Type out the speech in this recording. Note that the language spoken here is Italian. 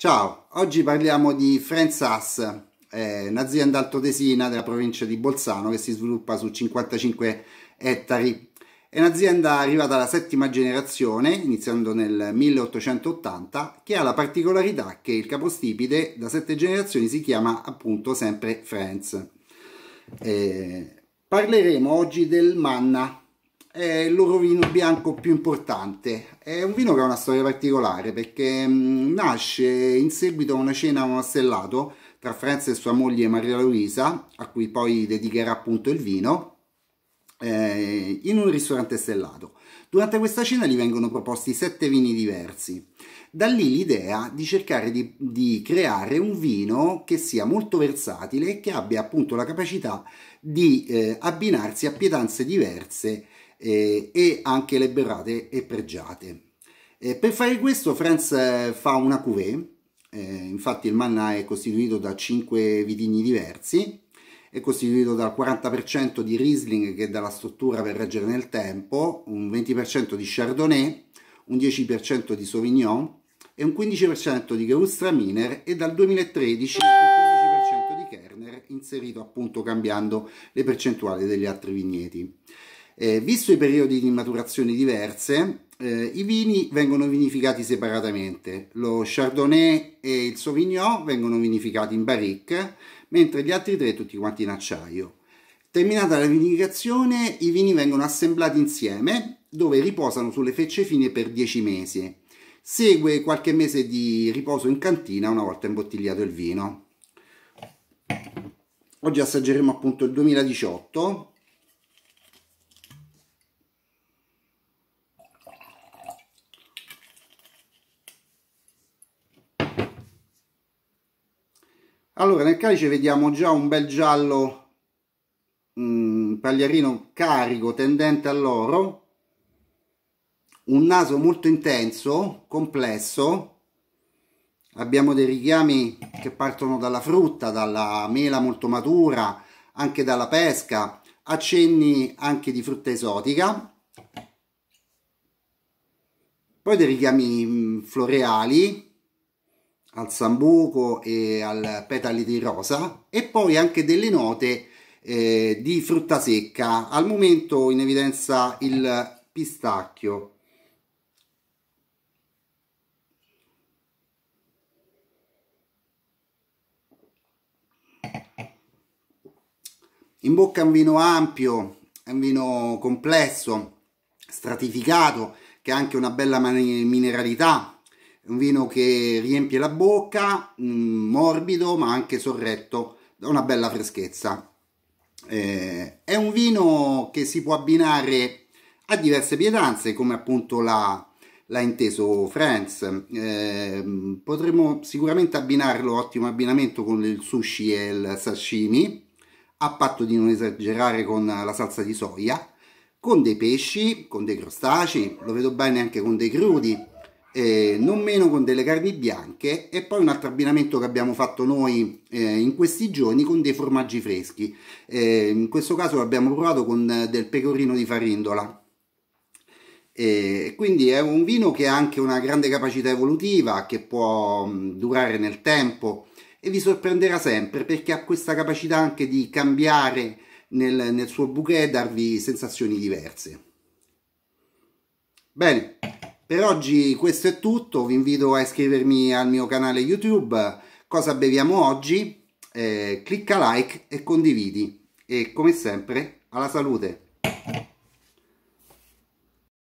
Ciao, oggi parliamo di Frenzas, eh, un'azienda altoatesina della provincia di Bolzano che si sviluppa su 55 ettari. È un'azienda arrivata alla settima generazione, iniziando nel 1880, che ha la particolarità che il capostipite da sette generazioni si chiama appunto sempre Franz. Eh, parleremo oggi del manna, è il loro vino bianco più importante. È un vino che ha una storia particolare perché mm, nasce in seguito a una cena a Monastellato tra Franz e sua moglie Maria Luisa, a cui poi dedicherà appunto il vino, eh, in un ristorante stellato. Durante questa cena gli vengono proposti sette vini diversi. Da lì l'idea di cercare di, di, creare un vino che sia molto versatile e che abbia appunto la capacità di eh, abbinarsi a pietanze diverse eh, e anche le berrate e pregiate. Eh, per fare questo Franz eh, fa una cuvée, eh, infatti il manna è costituito da 5 vitigni diversi, è costituito dal 40% di Riesling che dà la struttura per reggere nel tempo, un 20% di Chardonnay, un 10% di Sauvignon e un 15% di Gewürztraminer e dal 2013 un 15% di Kerner inserito appunto cambiando le percentuali degli altri vigneti. Eh, visto i periodi di maturazione diverse, eh, i vini vengono vinificati separatamente. Lo Chardonnay e il Sauvignon vengono vinificati in barrique, mentre gli altri tre tutti quanti in acciaio. Terminata la vinificazione, i vini vengono assemblati insieme, dove riposano sulle fecce fine per 10 mesi. Segue qualche mese di riposo in cantina una volta imbottigliato il vino. Oggi assaggeremo appunto il 2018 Allora, nel calice vediamo già un bel giallo mh, mm, pagliarino carico, tendente all'oro, un naso molto intenso, complesso, abbiamo dei richiami che partono dalla frutta, dalla mela molto matura, anche dalla pesca, accenni anche di frutta esotica, poi dei richiami mm, floreali, al sambuco e al petali di rosa e poi anche delle note eh, di frutta secca al momento in evidenza il pistacchio in bocca è un vino ampio è un vino complesso stratificato che ha anche una bella mineralità un vino che riempie la bocca, mh, mm, morbido ma anche sorretto da una bella freschezza. Eh, è un vino che si può abbinare a diverse pietanze come appunto la l'ha inteso Franz. Eh, potremmo sicuramente abbinarlo, ottimo abbinamento con il sushi e il sashimi, a patto di non esagerare con la salsa di soia, con dei pesci, con dei crostacei, lo vedo bene anche con dei crudi, eh, non meno con delle carni bianche e poi un altro abbinamento che abbiamo fatto noi eh, in questi giorni con dei formaggi freschi eh, in questo caso l'abbiamo provato con del pecorino di farindola e eh, quindi è un vino che ha anche una grande capacità evolutiva che può mm, durare nel tempo e vi sorprenderà sempre perché ha questa capacità anche di cambiare nel, nel suo bouquet e darvi sensazioni diverse bene per oggi questo è tutto, vi invito a iscrivermi al mio canale YouTube, cosa beviamo oggi, eh, clicca like e condividi e come sempre alla salute!